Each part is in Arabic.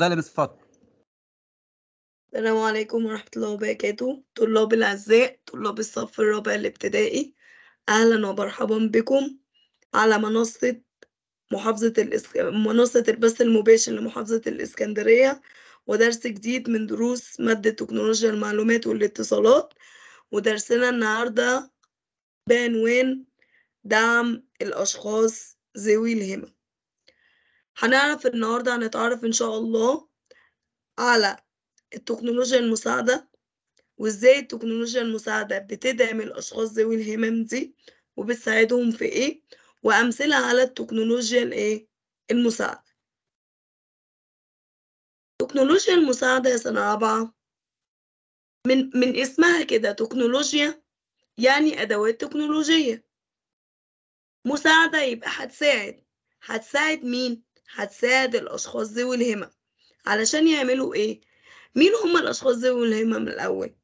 ده لابس السلام عليكم ورحمة الله وبركاته طلاب الأعزاء طلاب الصف الرابع الابتدائي أهلا ومرحبا بكم على منصة محافظة الإسك... منصة البث المباشر لمحافظة الإسكندرية ودرس جديد من دروس مادة تكنولوجيا المعلومات والاتصالات ودرسنا النهاردة بعنوان دعم الأشخاص ذوي الهمم هنعرف النهاردة هنتعرف إن شاء الله على التكنولوجيا المساعدة وإزاي التكنولوجيا المساعدة بتدعم الأشخاص ذوي الهمم دي وبتساعدهم في إيه وأمثلة على التكنولوجيا الإيه المساعدة التكنولوجيا المساعدة يا سنة رابعة من من اسمها كده تكنولوجيا يعني أدوات تكنولوجية مساعدة يبقى هتساعد هتساعد مين هتساعد الأشخاص ذوي الهمم علشان يعملوا إيه؟ مين هم الأشخاص ذوي الهمم الأول؟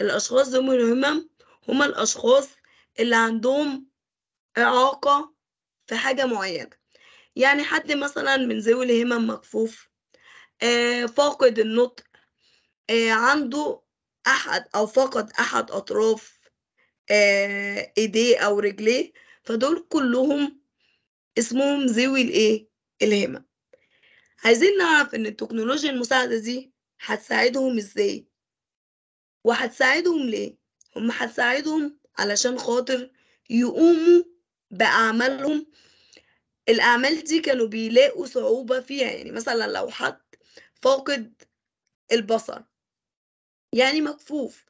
الأشخاص ذوي الهمم هم الأشخاص اللي عندهم إعاقة في حاجة معينة يعني حد مثلا من ذوي الهمم مكفوف آه، فاقد النطق آه، عنده أحد أو فقد أحد أطراف آه، إيديه أو رجليه فدول كلهم اسمهم ذوي الإيه الهمة عايزين نعرف إن التكنولوجيا المساعدة دي هتساعدهم إزاي وهتساعدهم ليه هم هتساعدهم علشان خاطر يقوموا بأعمالهم الأعمال دي كانوا بيلاقوا صعوبة فيها يعني مثلا لو حد فاقد البصر يعني مكفوف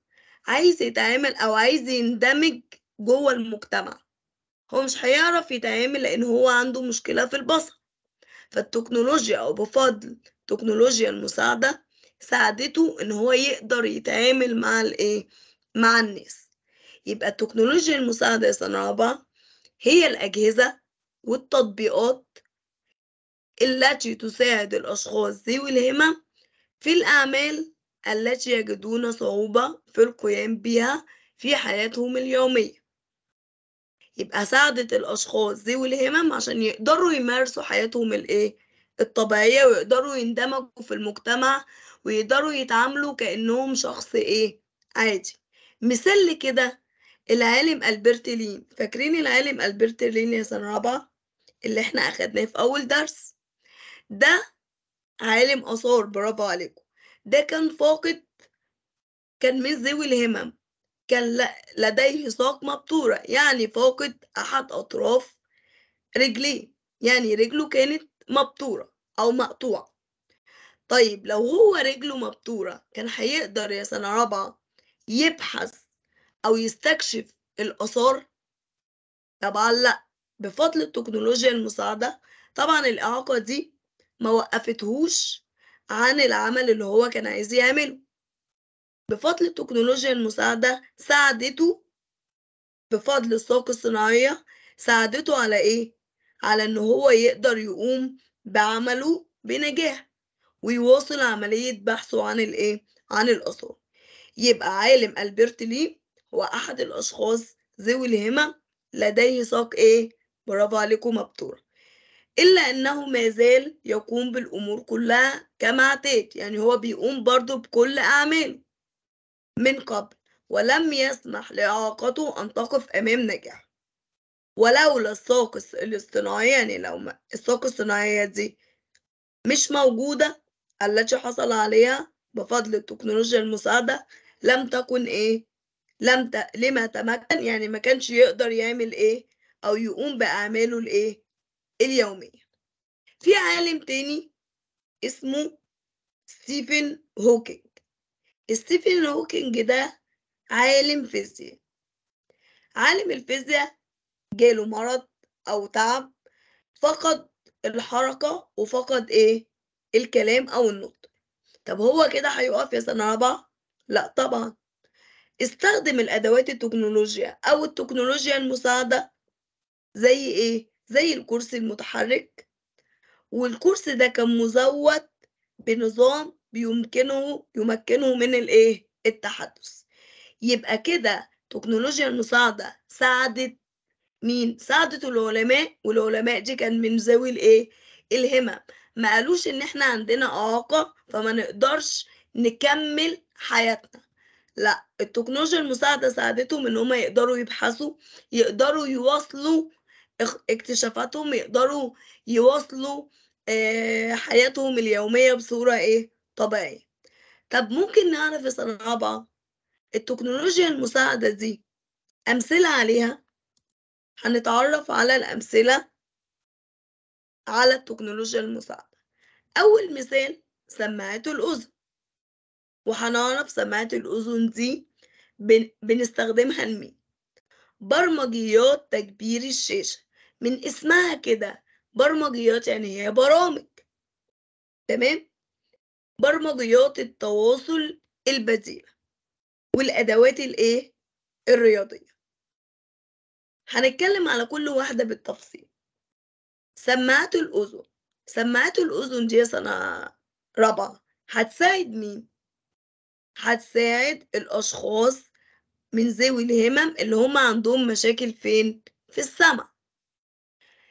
عايز يتعامل أو عايز يندمج جوه المجتمع هو مش هيعرف يتعامل لأن هو عنده مشكلة في البصر فالتكنولوجيا أو بفضل تكنولوجيا المساعدة ساعدته إن هو يقدر يتعامل مع الإيه؟ مع الناس يبقى التكنولوجيا المساعدة يا سنة رابعة هي الأجهزة والتطبيقات التي تساعد الأشخاص ذوي الهمم في الأعمال التي يجدون صعوبة في القيام بها في حياتهم اليومية يبقى ساعدت الأشخاص ذوي الهمم عشان يقدروا يمارسوا حياتهم الإيه الطبيعية ويقدروا يندمجوا في المجتمع ويقدروا يتعاملوا كأنهم شخص إيه عادي مثال كده العالم ألبرت لين فاكرين العالم ألبرت لين يا سنة رابعة اللي احنا أخدناه في أول درس ده عالم آثار برافو عليكم ده كان فاقد كان من ذوي الهمم كان لديه ساق مبتورة يعني فاقد أحد أطراف رجليه يعني رجله كانت مبتورة أو مقطوعة طيب لو هو رجله مبتورة كان هيقدر يا سنة رابعة يبحث أو يستكشف الآثار طبعا لأ بفضل التكنولوجيا المساعدة طبعا الإعاقة دي ما وقفتهوش عن العمل اللي هو كان عايز يعمله بفضل التكنولوجيا المساعدة ساعدته بفضل الساق الصناعية ساعدته على إيه؟ على إن هو يقدر يقوم بعمله بنجاح ويواصل عملية بحثه عن الإيه؟ عن الآثار يبقى عالم ألبرت لي هو أحد الأشخاص ذوي الهمة لديه ساق إيه؟ برافو عليكم مبتورة إلا أنه ما زال يقوم بالأمور كلها كما اعتاد يعني هو بيقوم برضه بكل أعماله من قبل ولم يسمح لإعاقته أن تقف أمام نجاح ولولا الساق الاصطناعية يعني لو الساق الصناعية دي مش موجودة التي حصل عليها بفضل التكنولوجيا المساعدة لم تكن إيه لم ت... لما تمكن يعني ما كانش يقدر يعمل إيه أو يقوم بأعماله الإيه اليومية في عالم تاني اسمه ستيفن هوكينج ستيفن هوكينج ده عالم فيزياء عالم الفيزياء جاله مرض أو تعب فقد الحركة وفقد إيه الكلام أو النطق طب هو كده هيقف يا سنة رابعة؟ لأ طبعا استخدم الأدوات التكنولوجيا أو التكنولوجيا المساعدة زي إيه؟ زي الكرسي المتحرك والكرسي ده كان مزود بنظام بيمكنه يمكنه من الايه التحدث يبقى كده تكنولوجيا المساعدة ساعدت مين ساعدت العلماء والعلماء دي كان من ذوي الايه الهمم ما قالوش ان احنا عندنا اعاقة فما نقدرش نكمل حياتنا لا التكنولوجيا المساعدة ساعدتهم ان هم يقدروا يبحثوا يقدروا يواصلوا اكتشافاتهم يقدروا يواصلوا آه، حياتهم اليومية بصورة ايه طبيعي طب ممكن نعرف يا رابعه التكنولوجيا المساعدة دي أمثلة عليها هنتعرف على الأمثلة على التكنولوجيا المساعدة أول مثال سماعة الأذن وهنعرف سماعة الأذن دي بن... بنستخدمها لمين برمجيات تكبير الشاشة من اسمها كده برمجيات يعني هي برامج تمام برمجيات التواصل البديع والأدوات الإيه؟ الرياضية هنتكلم على كل واحدة بالتفصيل سماعات الأذن سماعات الأذن دي يا سنة رابعة هتساعد مين؟ هتساعد الأشخاص من ذوي الهمم اللي هم عندهم مشاكل فين؟ في السمع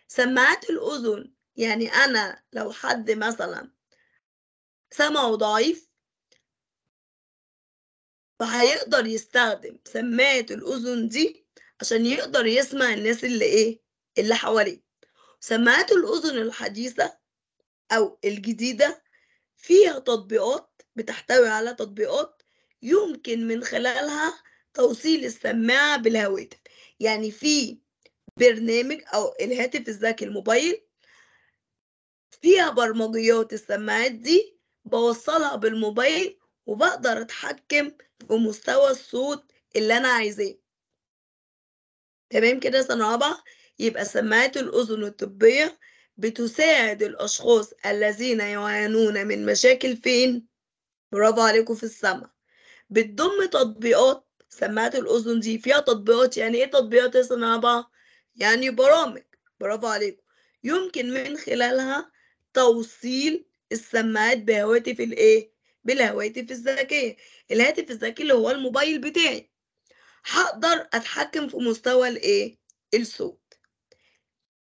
سماعات الأذن يعني أنا لو حد مثلا سمعه ضعيف فهيقدر يستخدم سماعة الأذن دي عشان يقدر يسمع الناس اللي إيه اللي حواليه سماعات الأذن الحديثة أو الجديدة فيها تطبيقات بتحتوي على تطبيقات يمكن من خلالها توصيل السماعة بالهواتف يعني في برنامج أو الهاتف الذكي الموبايل فيها برمجيات السماعات دي بوصلها بالموبايل وبقدر أتحكم في مستوى الصوت اللي أنا عايزاه تمام كده سنة رابعة يبقى سماعات الأذن الطبية بتساعد الأشخاص الذين يعانون من مشاكل فين؟ برافو عليكم في السمع بتضم تطبيقات سماعات الأذن دي فيها تطبيقات يعني إيه تطبيقات يا سنة رابعة؟ يعني برامج برافو عليكم يمكن من خلالها توصيل السماعات بهواتف الايه بالهواتف الذكيه الهاتف الذكي اللي هو الموبايل بتاعي هقدر اتحكم في مستوى الايه الصوت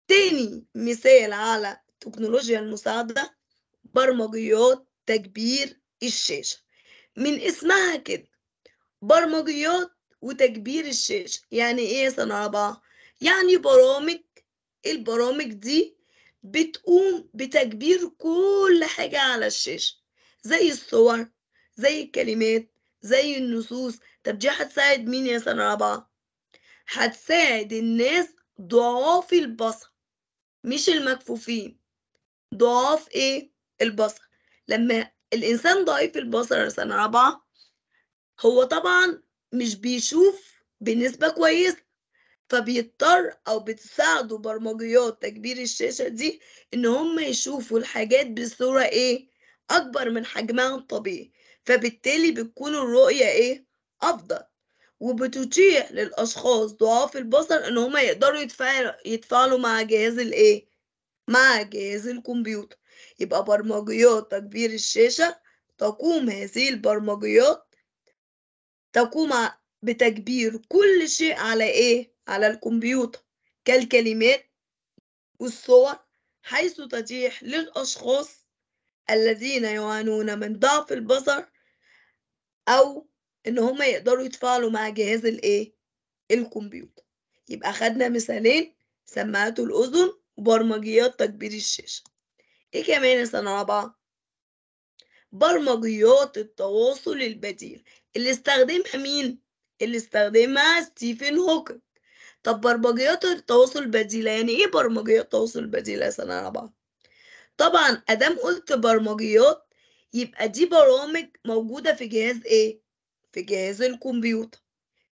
تاني مثال على تكنولوجيا المساعدة برمجيات تكبير الشاشة من اسمها كده برمجيات وتكبير الشاشة يعني ايه يا سنة يعني برامج البرامج دي بتقوم بتكبير كل حاجة على الشاشة زي الصور زي الكلمات زي النصوص طب دي هتساعد مين يا سنة رابعة؟ هتساعد الناس ضعاف البصر مش المكفوفين ضعاف ايه؟ البصر لما الإنسان ضعيف البصر يا سنة رابعة هو طبعا مش بيشوف بنسبة كويسة فبيضطر او بتساعده برمجيات تكبير الشاشة دي ان هم يشوفوا الحاجات بصورة ايه اكبر من حجمها الطبيعي فبالتالي بتكون الرؤية ايه افضل وبتتيح للاشخاص ضعاف البصر ان هم يقدروا يتفاعلوا مع جهاز الايه مع جهاز الكمبيوتر يبقى برمجيات تكبير الشاشة تقوم هذه البرمجيات تقوم بتكبير كل شيء على ايه على الكمبيوتر كالكلمات والصور حيث تتيح للأشخاص الذين يعانون من ضعف البصر أو إن هما يقدروا يتفاعلوا مع جهاز الإيه؟ الكمبيوتر يبقى خدنا مثالين سماعات الأذن وبرمجيات تكبير الشاشة إيه كمان يا سنة رابعة؟ برمجيات التواصل البديل اللي استخدمها مين؟ اللي استخدمها ستيفن هوكينج طب برمجيات التواصل البديلة يعني إيه برمجيات التواصل البديلة يا سنة رابعة؟ طبعا أدام قلت برمجيات يبقى دي برامج موجودة في جهاز إيه؟ في جهاز الكمبيوتر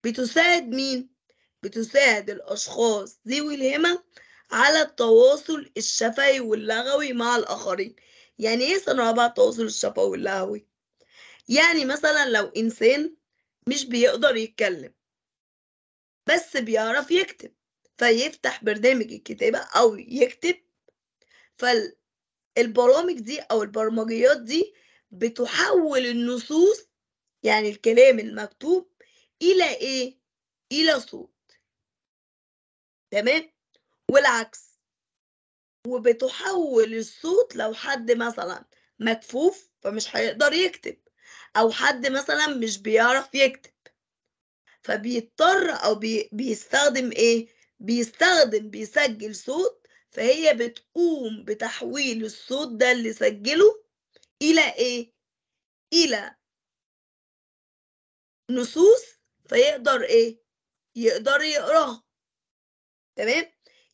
بتساعد مين؟ بتساعد الأشخاص ذوي الهمم على التواصل الشفوي واللغوي مع الآخرين يعني إيه سنة رابعة التواصل الشفوي واللغوي؟ يعني مثلا لو إنسان مش بيقدر يتكلم بس بيعرف يكتب فيفتح برنامج الكتابة أو يكتب فالبرامج دي أو البرمجيات دي بتحول النصوص يعني الكلام المكتوب إلى إيه؟ إلى صوت تمام؟ والعكس وبتحول الصوت لو حد مثلا مكفوف فمش هيقدر يكتب أو حد مثلا مش بيعرف يكتب فبيضطر او بي بيستخدم ايه بيستخدم بيسجل صوت فهي بتقوم بتحويل الصوت ده اللي سجله الى ايه الى نصوص فيقدر ايه يقدر يقراها تمام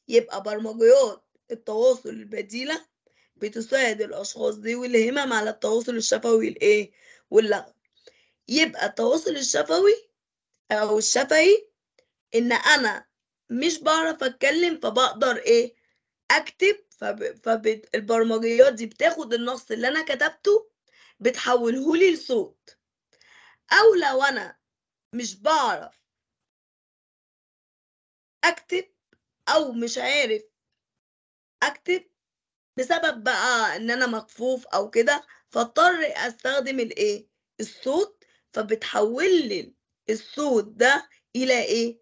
يبقى برمجيات التواصل البديلة بتساعد الأشخاص دي والهمم على التواصل الشفوي الإيه؟ واللغوي يبقى التواصل الشفوي او الشفهي ان انا مش بعرف اتكلم فبقدر ايه اكتب فالبرمجيات دي بتاخد النص اللي انا كتبته بتحوله لي لصوت او لو انا مش بعرف اكتب او مش عارف اكتب بسبب بقى ان انا مكفوف او كده فاضطر استخدم الايه الصوت فبتحول لي الصوت ده إلى إيه؟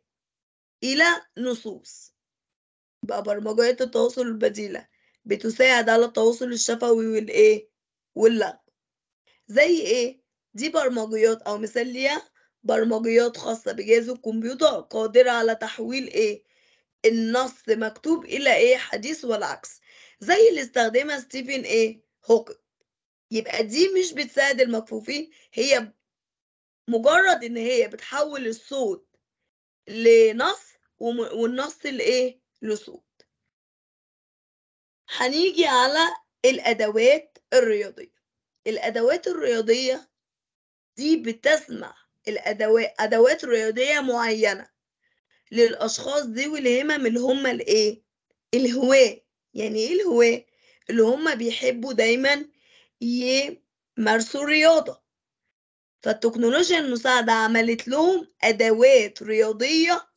إلى نصوص بقى برمجيات التواصل البديلة بتساعد على التواصل الشفوي والإيه؟ واللغو زي إيه؟ دي برمجيات أو مثالية برمجيات خاصة بجهاز الكمبيوتر قادرة على تحويل إيه؟ النص مكتوب إلى إيه؟ حديث والعكس زي اللي استخدمها ستيفن إيه؟ هوك يبقى دي مش بتساعد المكفوفين هي مجرد ان هي بتحول الصوت لنص والنص لايه لصوت هنيجي على الادوات الرياضيه الادوات الرياضيه دي بتسمع الادوات ادوات رياضيه معينه للاشخاص ذوي الهمم اللي هم الايه الهواه يعني ايه الهواه اللي هم بيحبوا دايما يمارسوا الرياضه فالتكنولوجيا المساعدة عملت لهم أدوات رياضية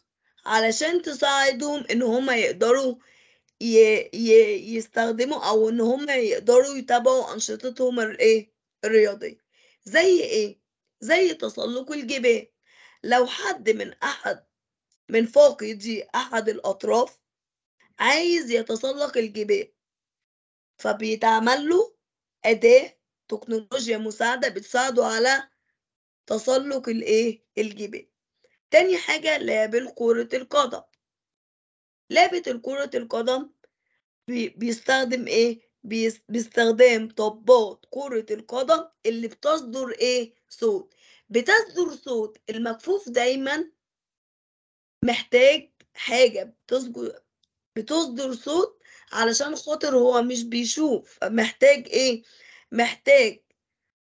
علشان تساعدهم إن هما يقدروا ي... ي... يستخدموا أو إن هما يقدروا يتابعوا أنشطتهم الإيه الرياضية زي إيه؟ زي تسلق الجبال لو حد من أحد من فاقدي أحد الأطراف عايز يتسلق الجبال فبيتعمل له أداة تكنولوجيا مساعدة بتساعده على تسلق الايه الجبال تاني حاجة لعب كرة القدم لعبة الكرة القدم بيستخدم ايه باستخدام طبات كرة القدم اللي بتصدر ايه صوت بتصدر صوت المكفوف دايما محتاج حاجة بتصدر بتصدر صوت علشان خاطر هو مش بيشوف محتاج ايه محتاج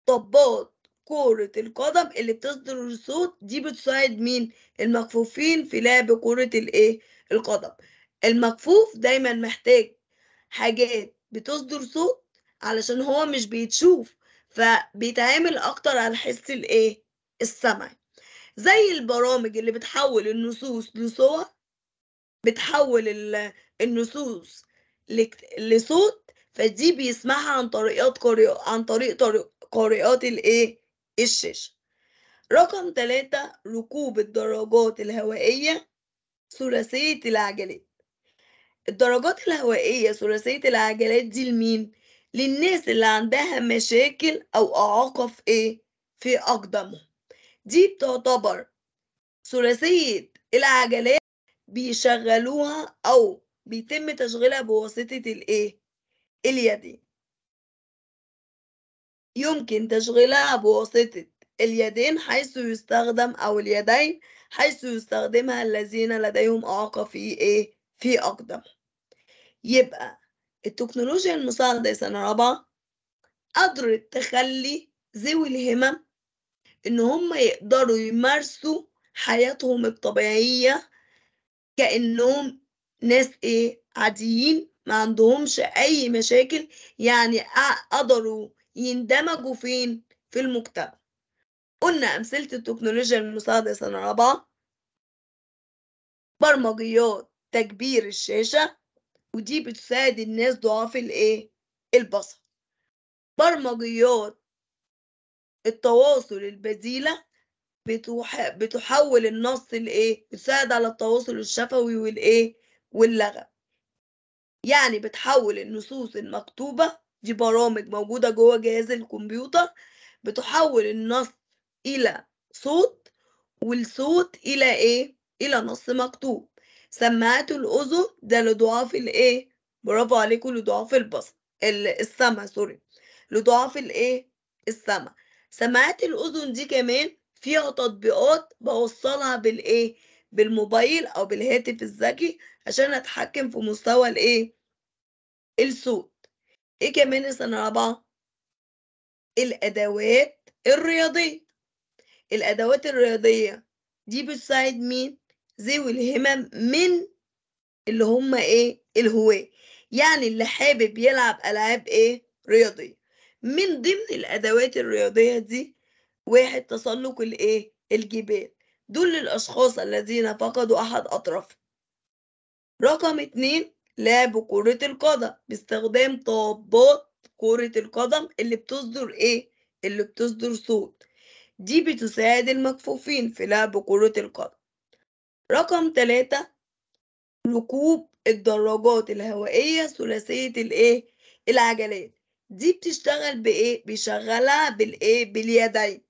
طبات كرة القدم اللي بتصدر الصوت دي بتساعد مين المكفوفين في لعب كرة الايه القدم المكفوف دايما محتاج حاجات بتصدر صوت علشان هو مش بيتشوف فبيتعامل اكتر على حس الايه السمعي زي البرامج اللي بتحول النصوص لصور بتحول النصوص لصوت فدي بيسمعها عن طريقات قارئ عن طريق قارئات الايه الشاشة رقم ثلاثة ركوب الدراجات الهوائية ثلاثية العجلات الدراجات الهوائية ثلاثية العجلات دي لمين؟ للناس اللي عندها مشاكل أو إعاقة في إيه؟ في أقدامهم دي بتعتبر ثلاثية العجلات بيشغلوها أو بيتم تشغيلها بواسطة الإيه؟ اليدين يمكن تشغيلها بواسطة اليدين حيث يستخدم أو اليدين حيث يستخدمها الذين لديهم إعاقة في إيه؟ في أقدم يبقى التكنولوجيا المساعدة سنة رابعة قدرت تخلي ذوي الهمم إن هم يقدروا يمارسوا حياتهم الطبيعية كأنهم ناس إيه عاديين ما عندهمش أي مشاكل يعني قدروا يندمجوا فين في المجتمع قلنا أمثلة التكنولوجيا المساعدة سنة رابعة برمجيات تكبير الشاشة ودي بتساعد الناس ضعاف الايه البصر برمجيات التواصل البديلة بتح... بتحول النص لايه بتساعد على التواصل الشفوي والايه واللغة يعني بتحول النصوص المكتوبة دي برامج موجودة جوه جهاز الكمبيوتر بتحول النص إلى صوت والصوت إلى إيه؟ إلى نص مكتوب سماعات الأذن ده لضعاف الإيه؟ برافو عليكم لضعاف البصر السمع سوري لضعاف الإيه؟ السمع سماعات الأذن دي كمان فيها تطبيقات بوصلها بالإيه؟ بالموبايل أو بالهاتف الذكي عشان أتحكم في مستوى الإيه؟ الصوت إيه كمان سنة رابعة الأدوات الرياضية الأدوات الرياضية دي بتساعد مين ذوي الهمم من اللي هم إيه الهواة يعني اللي حابب يلعب ألعاب إيه رياضية من ضمن الأدوات الرياضية دي واحد تسلق الإيه الجبال دول الأشخاص الذين فقدوا أحد أطرافهم رقم اتنين لعب كرة القدم باستخدام طابات كرة القدم اللي بتصدر ايه؟ اللي بتصدر صوت دي بتساعد المكفوفين في لعب كرة القدم رقم تلاتة ركوب الدراجات الهوائية ثلاثية الايه؟ العجلات دي بتشتغل بايه؟ بيشغلها بالايه؟ باليدين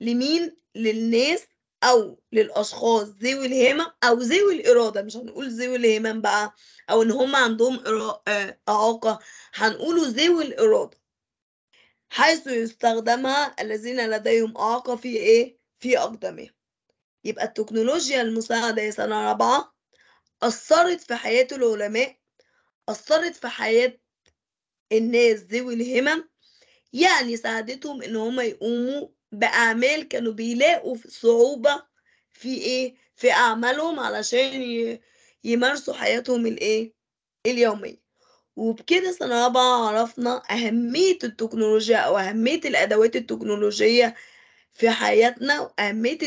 لمين؟ للناس أو للأشخاص ذوي الهمم أو ذوي الإرادة مش هنقول ذوي الهمم بقى أو إن هم عندهم آه، إعاقة هنقوله ذوي الإرادة حيث يستخدمها الذين لديهم إعاقة في إيه؟ في أقدامهم يبقى التكنولوجيا المساعدة يا سنة رابعة أثرت في حياة العلماء أثرت في حياة الناس ذوي الهمم يعني ساعدتهم إن هم يقوموا بأعمال كانوا بيلاقوا صعوبة في إيه في أعمالهم علشان يمارسوا حياتهم الإيه اليومية وبكده سنة رابعة عرفنا أهمية التكنولوجيا أو أهمية الأدوات التكنولوجية في حياتنا وأهمية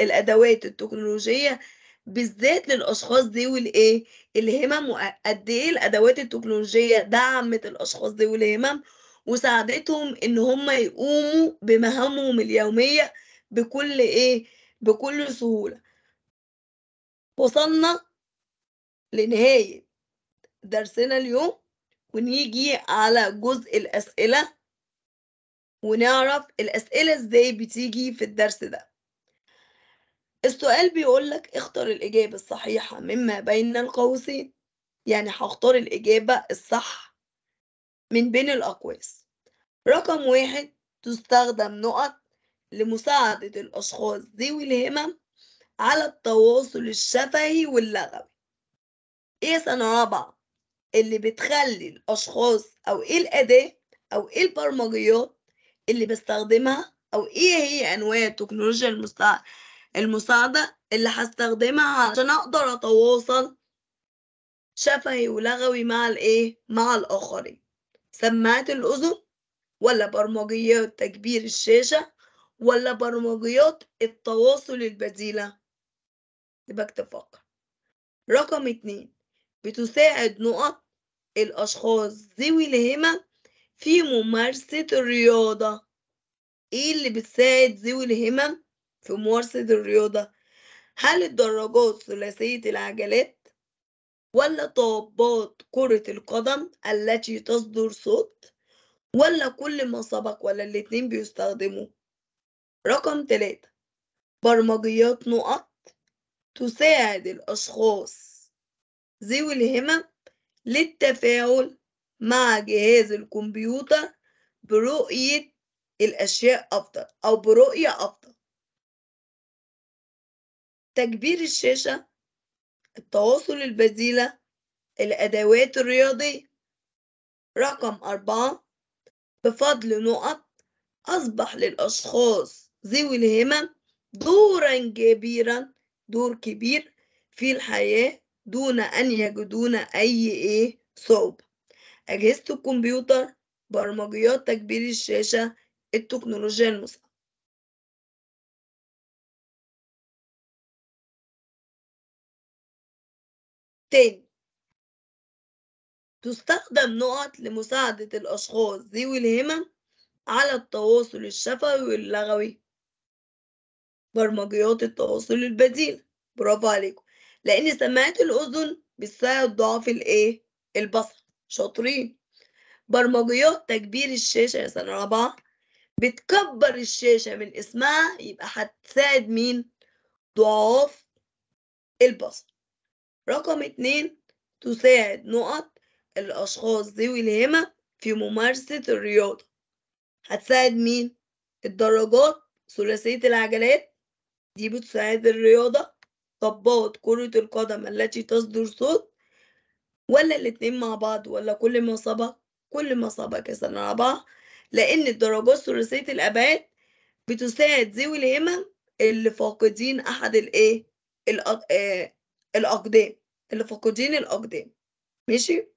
الأدوات التكنولوجية بالذات للأشخاص دي والإيه الهمم وقد إيه الأدوات التكنولوجية دعمت الأشخاص دي والهمم وساعدتهم ان هم يقوموا بمهامهم اليومية بكل ايه بكل سهولة وصلنا لنهاية درسنا اليوم ونيجي على جزء الأسئلة ونعرف الأسئلة ازاي بتيجي في الدرس ده السؤال بيقولك اختر الإجابة الصحيحة مما بين القوسين يعني هختار الإجابة الصح من بين الأقواس رقم واحد تستخدم نقط لمساعدة الأشخاص ذوي الهمم على التواصل الشفهي واللغوي ايه سنة رابعة اللي بتخلي الأشخاص أو ايه الأداة أو ايه البرمجيات اللي بستخدمها أو ايه هي أنواع التكنولوجيا المساعدة المساعدة اللي هستخدمها عشان أقدر أتواصل شفهي ولغوي مع الإيه مع الآخرين سماعات الأذن ولا برمجيات تكبير الشاشة ولا برمجيات التواصل البديلة يبقى اكتب رقم اتنين بتساعد نقط الأشخاص ذوي الهمم في ممارسة الرياضة ايه اللي بتساعد ذوي الهمم في ممارسة الرياضة هل الدراجات ثلاثية العجلات ولا طابات كرة القدم التي تصدر صوت ولا كل ما سبق ولا الاتنين بيستخدموه رقم تلاتة برمجيات نقط تساعد الأشخاص ذوي الهمم للتفاعل مع جهاز الكمبيوتر برؤية الأشياء أفضل أو برؤية أفضل تكبير الشاشة التواصل البديلة الأدوات الرياضية رقم أربعة بفضل نقط أصبح للأشخاص ذوي الهمم دورا كبيرا دور كبير في الحياة دون أن يجدون أي إيه صعوبة أجهزة الكمبيوتر برمجيات تكبير الشاشة التكنولوجيا المساعدة تاني تستخدم نقط لمساعدة الأشخاص ذوي الهمم على التواصل الشفوي واللغوي برمجيات التواصل البديل برافو عليكم لأن سماعات الأذن بتساعد ضعف الإيه؟ البصر شاطرين برمجيات تكبير الشاشة يا سنة رابعة بتكبر الشاشة من اسمها يبقى هتساعد مين؟ ضعاف البصر رقم اتنين تساعد نقط الأشخاص ذوي الهمة في ممارسة الرياضة هتساعد مين؟ الدراجات ثلاثية العجلات دي بتساعد الرياضة طبات كرة القدم التي تصدر صوت ولا الاتنين مع بعض ولا كل ما سبق كل ما سبق كذا سنة رابعة لأن الدرجات ثلاثية الأبعاد بتساعد ذوي الهمم اللي فاقدين أحد الإيه؟ آه، الأقدام اللي فاقدين الأقدام ماشي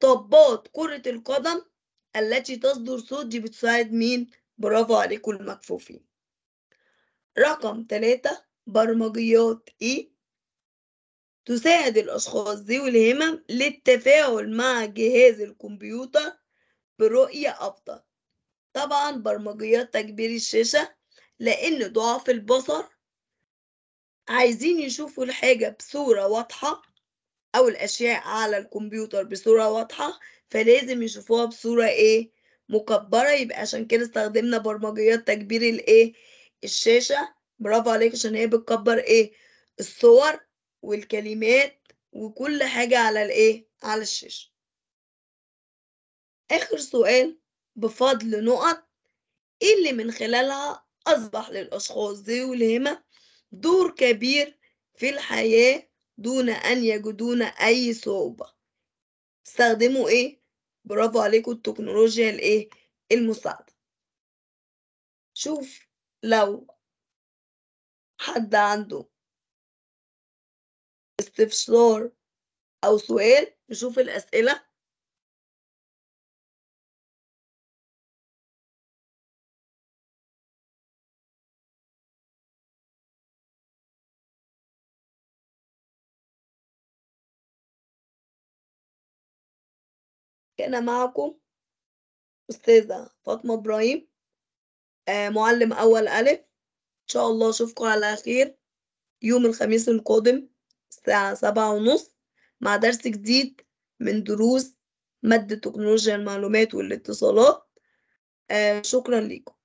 طبات كرة القدم التي تصدر صوت دي بتساعد مين برافو عليكم المكفوفين رقم ثلاثة برمجيات إيه تساعد الأشخاص ذوي الهمم للتفاعل مع جهاز الكمبيوتر برؤية أفضل طبعا برمجيات تكبير الشاشة لأن ضعف البصر عايزين يشوفوا الحاجة بصورة واضحة أو الأشياء على الكمبيوتر بصورة واضحة فلازم يشوفوها بصورة إيه مكبرة يبقى عشان كده استخدمنا برمجيات تكبير الإيه الشاشة برافو عليك عشان هي بتكبر إيه الصور والكلمات وكل حاجة على الإيه على الشاشة آخر سؤال بفضل نقط إيه اللي من خلالها أصبح للأشخاص ذوي الهمة دور كبير في الحياة دون أن يجدون أي صعوبة استخدموا إيه؟ برافو عليكم التكنولوجيا الإيه؟ المساعدة شوف لو حد عنده استفسار أو سؤال نشوف الأسئلة أنا معكم أستاذة فاطمة إبراهيم آه، معلم أول ألف إن شاء الله أشوفكم على خير يوم الخميس القادم الساعة سبعة ونص مع درس جديد من دروس مادة تكنولوجيا المعلومات والاتصالات آه، شكرا لكم